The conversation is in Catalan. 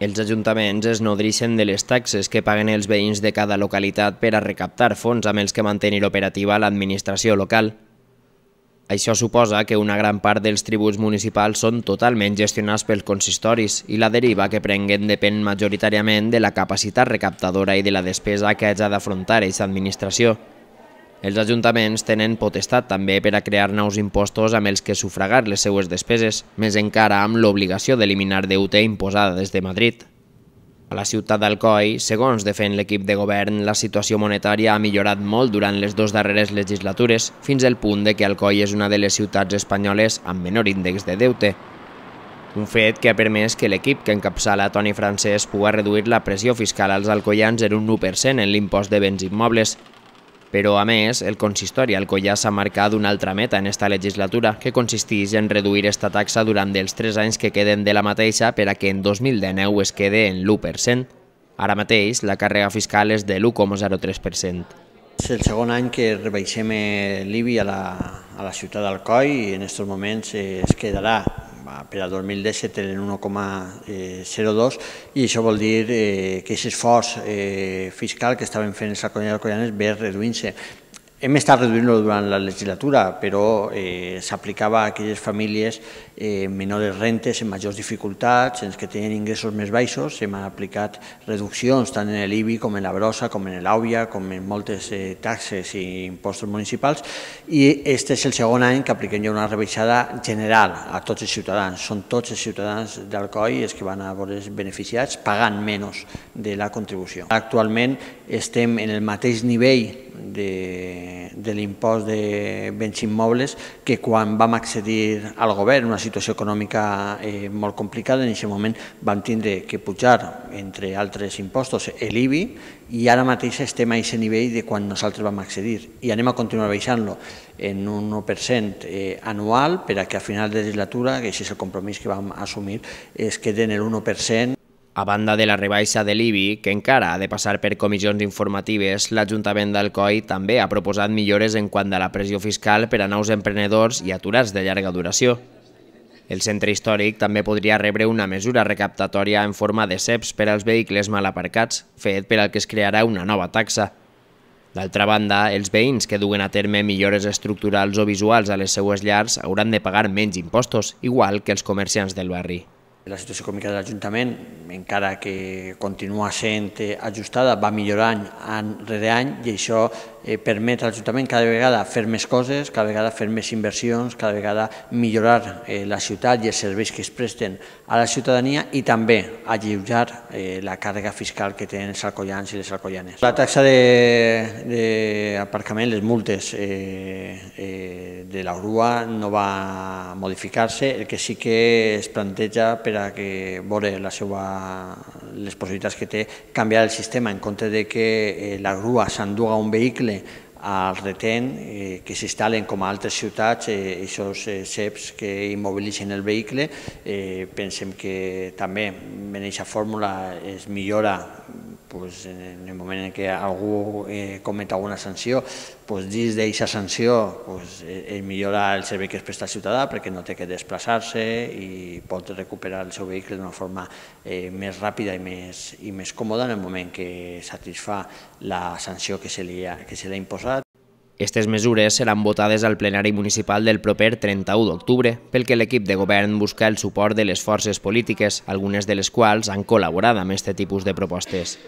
Els ajuntaments es nodreixen de les taxes que paguen els veïns de cada localitat per a recaptar fons amb els que mantenir operativa l'administració local. Això suposa que una gran part dels tributs municipals són totalment gestionats pels consistoris i la deriva que prenguen depèn majoritàriament de la capacitat recaptadora i de la despesa que haig d'afrontar aquesta administració. Els ajuntaments tenen potestat també per a crear nous impostos amb els que sufragar les seues despeses, més encara amb l'obligació d'eliminar deute imposada des de Madrid. A la ciutat d'Alcoi, segons defèn l'equip de govern, la situació monetària ha millorat molt durant les dues darreres legislatures, fins al punt de que Alcoi és una de les ciutats espanyoles amb menor índex de deute. Un fet que ha permès que l'equip que encapçala Toni Francesc pugui reduir la pressió fiscal als alcoians en un 1% en l'impost de béns immobles, però, a més, el consistori al Collà s'ha marcat una altra meta en esta legislatura, que consisteix en reduir esta taxa durant els 3 anys que queden de la mateixa per a que en 2019 es quede en l'1%. Ara mateix, la càrrega fiscal és de l'1,03%. És el segon any que rebaixem l'IBI a, la, a la ciutat d'Alcoi i en aquests moments eh, es quedarà per al 2017 tenen 1,02 i això vol dir eh, que aquest esforç eh, fiscal que estaven fent els alcoians i alcoianes ve reduint-se hem estat reduint-lo durant la legislatura, però eh, s'aplicava a aquelles famílies eh, menors rentes, en majors dificultats, els que tenien ingressos més baixos, hem aplicat reduccions tant en l'IBI com en la brossa, com en l'àvia, com en moltes eh, taxes i impostos municipals, i este és el segon any que apliquem una rebaixada general a tots els ciutadans. Són tots els ciutadans d'Alcoi els que van a veure beneficiats pagant menys de la contribució. Actualment estem en el mateix nivell de, de l'impost de béns immobles que quan vam accedir al govern, una situació econòmica eh, molt complicada, en aquest moment vam tindre que pujar, entre altres impostos, l'IBI, i ara mateix estem a aquest nivell de quan nosaltres vam accedir. I anem a continuar baixant-lo en un 1% eh, anual per a que a final de legislatura, que és el compromís que vam assumir, es quede en el 1% a banda de la rebaixa de l'IBI, que encara ha de passar per comissions informatives, l'Ajuntament d'Alcoi també ha proposat millores en quant a la pressió fiscal per a nous emprenedors i aturats de llarga duració. El centre històric també podria rebre una mesura recaptatòria en forma de ceps per als vehicles mal aparcats, fet per al que es crearà una nova taxa. D'altra banda, els veïns que duen a terme millores estructurals o visuals a les seues llars hauran de pagar menys impostos, igual que els comerciants del barri. La situació econòmica de l'Ajuntament, encara que continua sent eh, ajustada, va millorant any rere any i això eh, permet a l'Ajuntament cada vegada fer més coses, cada vegada fer més inversions, cada vegada millorar eh, la ciutat i els serveis que es presten a la ciutadania i també alleujar eh, la càrrega fiscal que tenen els alcoyans i les alcoyanes. La taxa d'aparcament, les multes eh, eh, de la grua no va modificar-se, el que sí que es planteja per a que veure la seva, les possibilitats que té canviar el sistema en compte de que eh, la grua s'enduga un vehicle possible al retén eh, que s'instal·len com a altres ciutats eh, aquests eh, ceps que immobilitzen el vehicle. Eh, pensem que també en aquesta fórmula es millora en el moment en què algú eh, alguna sanció, dins d'aquesta sanció és eh, millorar el servei que es presta al ciutadà perquè no té que desplaçar-se i pot recuperar el seu vehicle d'una forma eh, més ràpida i més, i més còmoda en el moment que satisfà la sanció que se li que se li ha imposat. Estes mesures seran votades al plenari municipal del proper 31 d'octubre, pel que l'equip de govern busca el suport de les forces polítiques, algunes de les quals han col·laborat amb aquest tipus de propostes.